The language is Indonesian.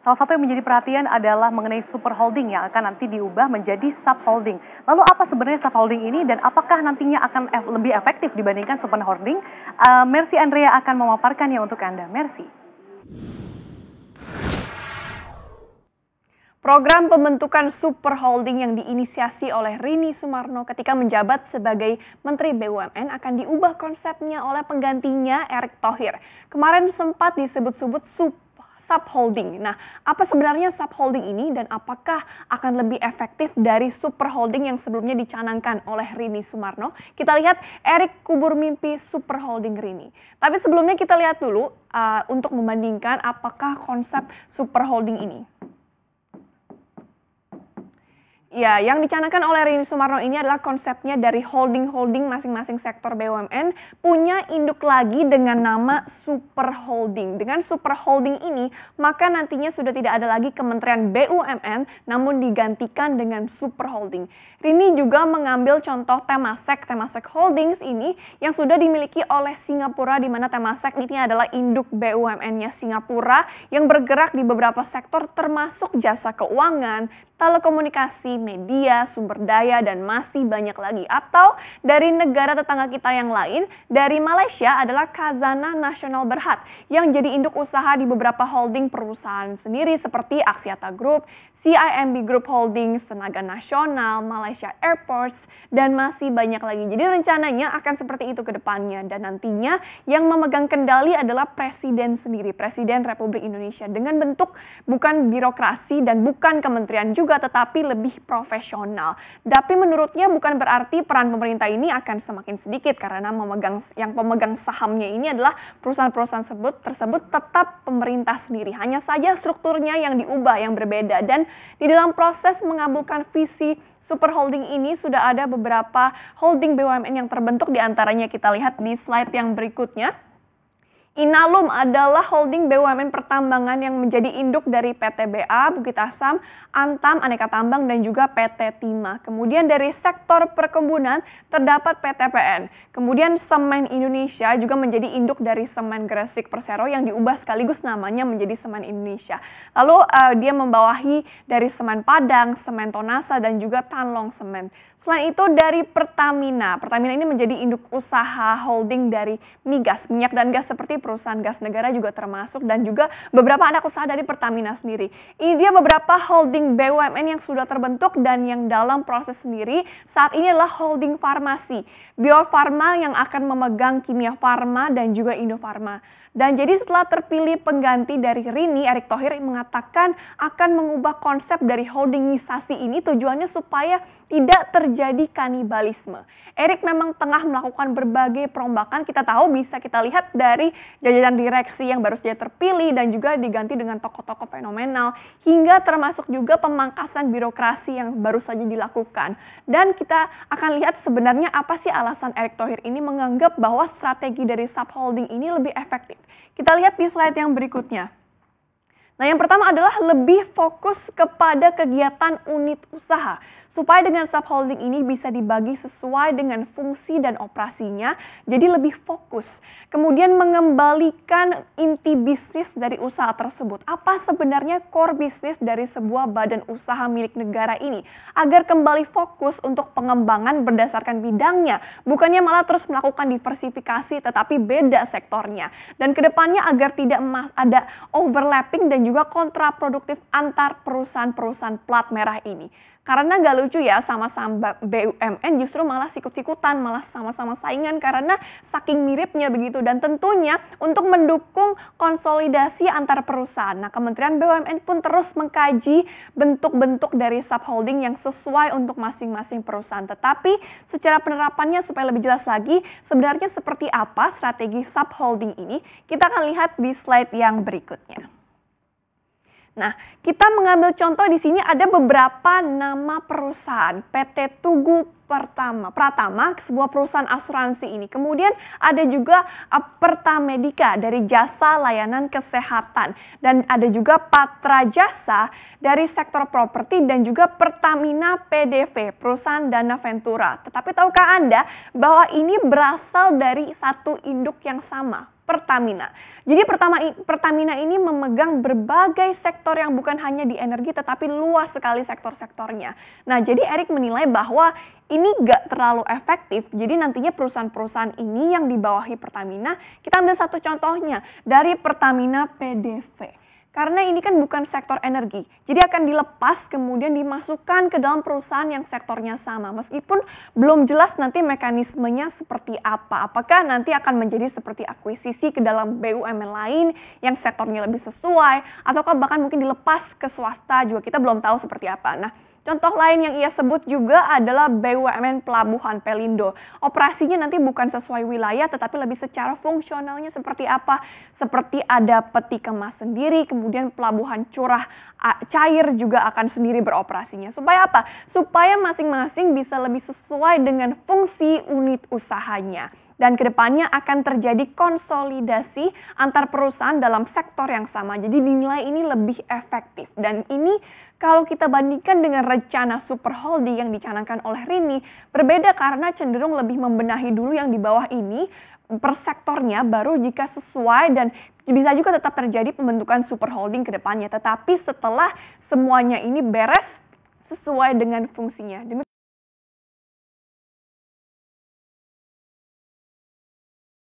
Salah satu yang menjadi perhatian adalah mengenai super holding yang akan nanti diubah menjadi sub holding. Lalu apa sebenarnya sub holding ini dan apakah nantinya akan ef lebih efektif dibandingkan super holding? Uh, Mercy Andrea akan memaparkannya untuk Anda. Mercy. Program pembentukan super holding yang diinisiasi oleh Rini Sumarno ketika menjabat sebagai Menteri BUMN akan diubah konsepnya oleh penggantinya Erick Thohir. Kemarin sempat disebut-sebut super subholding. Nah, apa sebenarnya subholding ini dan apakah akan lebih efektif dari superholding yang sebelumnya dicanangkan oleh Rini Sumarno? Kita lihat Erik kubur mimpi superholding Rini. Tapi sebelumnya kita lihat dulu uh, untuk membandingkan apakah konsep superholding ini. Ya, yang dicanangkan oleh Rini Sumarno ini adalah konsepnya dari holding-holding masing-masing sektor BUMN punya induk lagi dengan nama super holding. Dengan super holding ini, maka nantinya sudah tidak ada lagi Kementerian BUMN namun digantikan dengan super holding. Rini juga mengambil contoh Temasek, Temasek Holdings ini yang sudah dimiliki oleh Singapura di mana Temasek ini adalah induk BUMN-nya Singapura yang bergerak di beberapa sektor termasuk jasa keuangan, telekomunikasi, media, sumber daya, dan masih banyak lagi. Atau dari negara tetangga kita yang lain, dari Malaysia adalah Kazana Nasional Berhad yang jadi induk usaha di beberapa holding perusahaan sendiri seperti Aksiata Group, CIMB Group Holdings, Tenaga Nasional, Malaysia Airports, dan masih banyak lagi. Jadi rencananya akan seperti itu ke depannya dan nantinya yang memegang kendali adalah Presiden sendiri, Presiden Republik Indonesia dengan bentuk bukan birokrasi dan bukan kementerian juga juga tetapi lebih profesional. Tapi menurutnya bukan berarti peran pemerintah ini akan semakin sedikit karena memegang yang pemegang sahamnya ini adalah perusahaan-perusahaan tersebut tersebut tetap pemerintah sendiri. Hanya saja strukturnya yang diubah yang berbeda dan di dalam proses mengabulkan visi super holding ini sudah ada beberapa holding BUMN yang terbentuk diantaranya kita lihat di slide yang berikutnya. Inalum adalah holding BUMN pertambangan yang menjadi induk dari PTBA, Bukit Asam, Antam, Aneka Tambang, dan juga PT Timah. Kemudian dari sektor perkebunan terdapat PTPN. Kemudian Semen Indonesia juga menjadi induk dari Semen Gresik Persero yang diubah sekaligus namanya menjadi Semen Indonesia. Lalu uh, dia membawahi dari Semen Padang, Semen Tonasa, dan juga Tanlong Semen. Selain itu dari Pertamina. Pertamina ini menjadi induk usaha holding dari migas, minyak dan gas seperti perusahaan gas negara juga termasuk dan juga beberapa anak usaha dari Pertamina sendiri. Ini dia beberapa holding BUMN yang sudah terbentuk dan yang dalam proses sendiri saat ini adalah holding farmasi, Bio Farma yang akan memegang Kimia Farma dan juga Indofarma. Dan jadi setelah terpilih pengganti dari Rini, Erick Thohir mengatakan akan mengubah konsep dari holdingisasi ini tujuannya supaya tidak terjadi kanibalisme. Erick memang tengah melakukan berbagai perombakan, kita tahu bisa kita lihat dari jajaran direksi yang baru saja terpilih dan juga diganti dengan tokoh-tokoh fenomenal hingga termasuk juga pemangkasan birokrasi yang baru saja dilakukan. Dan kita akan lihat sebenarnya apa sih alasan Erick Thohir ini menganggap bahwa strategi dari subholding ini lebih efektif. Kita lihat di slide yang berikutnya. Nah, yang pertama adalah lebih fokus kepada kegiatan unit usaha, supaya dengan subholding ini bisa dibagi sesuai dengan fungsi dan operasinya, jadi lebih fokus. Kemudian mengembalikan inti bisnis dari usaha tersebut. Apa sebenarnya core bisnis dari sebuah badan usaha milik negara ini? Agar kembali fokus untuk pengembangan berdasarkan bidangnya, bukannya malah terus melakukan diversifikasi tetapi beda sektornya. Dan kedepannya agar tidak ada overlapping dan juga kontraproduktif antar perusahaan-perusahaan plat merah ini. Karena gak lucu ya sama-sama BUMN justru malah sikut-sikutan, malah sama-sama saingan karena saking miripnya begitu. Dan tentunya untuk mendukung konsolidasi antar perusahaan. Nah Kementerian BUMN pun terus mengkaji bentuk-bentuk dari subholding yang sesuai untuk masing-masing perusahaan. Tetapi secara penerapannya supaya lebih jelas lagi sebenarnya seperti apa strategi subholding ini kita akan lihat di slide yang berikutnya. Nah, kita mengambil contoh di sini ada beberapa nama perusahaan. PT Tugu Pertama, Pratama, sebuah perusahaan asuransi ini. Kemudian ada juga uh, Pertamedika dari jasa layanan kesehatan. Dan ada juga Patra Jasa dari sektor properti dan juga Pertamina PDV, perusahaan Dana Ventura. Tetapi tahukah Anda bahwa ini berasal dari satu induk yang sama, Pertamina. Jadi pertama Pertamina ini memegang berbagai sektor yang bukan hanya di energi tetapi luas sekali sektor-sektornya. Nah, jadi Erik menilai bahwa ini gak terlalu efektif. Jadi nantinya perusahaan-perusahaan ini yang dibawahi Pertamina, kita ambil satu contohnya dari Pertamina PDV. Karena ini kan bukan sektor energi, jadi akan dilepas kemudian dimasukkan ke dalam perusahaan yang sektornya sama. Meskipun belum jelas nanti mekanismenya seperti apa, apakah nanti akan menjadi seperti akuisisi ke dalam BUMN lain yang sektornya lebih sesuai, ataukah bahkan mungkin dilepas ke swasta juga kita belum tahu seperti apa. Nah, Contoh lain yang ia sebut juga adalah BUMN Pelabuhan Pelindo. Operasinya nanti bukan sesuai wilayah tetapi lebih secara fungsionalnya seperti apa? Seperti ada peti kemas sendiri, kemudian pelabuhan curah cair juga akan sendiri beroperasinya. Supaya apa? Supaya masing-masing bisa lebih sesuai dengan fungsi unit usahanya dan kedepannya akan terjadi konsolidasi antar perusahaan dalam sektor yang sama. Jadi dinilai ini lebih efektif dan ini kalau kita bandingkan dengan rencana super holding yang dicanangkan oleh Rini berbeda karena cenderung lebih membenahi dulu yang di bawah ini per sektornya baru jika sesuai dan bisa juga tetap terjadi pembentukan super holding ke Tetapi setelah semuanya ini beres sesuai dengan fungsinya. Demi